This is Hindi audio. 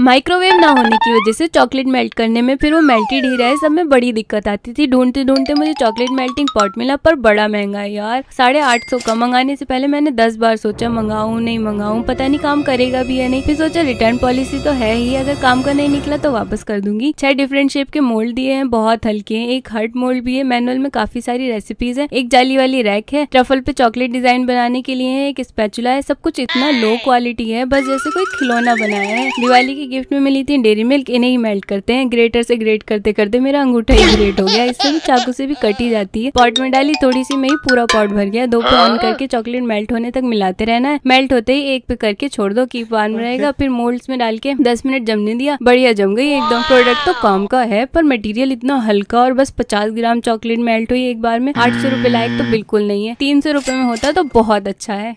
माइक्रोवेव ना होने की वजह से चॉकलेट मेल्ट करने में फिर वो मेल्टेड ही रहे सब में बड़ी दिक्कत आती थी ढूंढते ढूंढते मुझे चॉकलेट मेल्टिंग पॉट मिला पर बड़ा महंगा है यार साढ़े आठ सौ का मंगाने से पहले मैंने दस बार सोचा मंगाऊं नहीं मंगाऊं पता नहीं काम करेगा भी या नहीं फिर सोचा रिटर्न पॉलिसी तो है ही अगर काम का नहीं निकला तो वापस कर दूंगी छह डिफरेंट शेप के मोल्ड दिए हैं बहुत हल्के हैं एक हर्ट मोल्ड भी है मैनुअल में काफी सारी रेसिपीज है एक जाली वाली रैक है ट्रफल पे चॉकलेट डिजाइन बनाने के लिए है एक स्पेचुला है सब कुछ इतना लो क्वालिटी है बस जैसे कोई खिलौना बनाया है दिवाली की की गिफ्ट में मिली थी डेरी मिल्क इन्हें ही मेल्ट करते हैं ग्रेटर से ग्रेट करते करते मेरा अंगूठा ही ग्रेट हो गया इससे भी चाकू से भी कटी जाती है पॉट में डाली थोड़ी सी में ही पूरा पॉट भर गया दो पे ऑन करके चॉकलेट मेल्ट होने तक मिलाते रहना है मेल्ट होते ही एक पे करके छोड़ दो की पान में रहेगा फिर मोल्ड में डाल के दस मिनट जमने दिया बढ़िया जम गई एकदम प्रोडक्ट तो काम का है पर मटेरियल इतना हल्का और बस पचास ग्राम चॉकलेट मेल्ट हुई एक बार में आठ सौ रूपये लायक तो बिल्कुल नहीं है तीन सौ रुपए में होता तो बहुत अच्छा है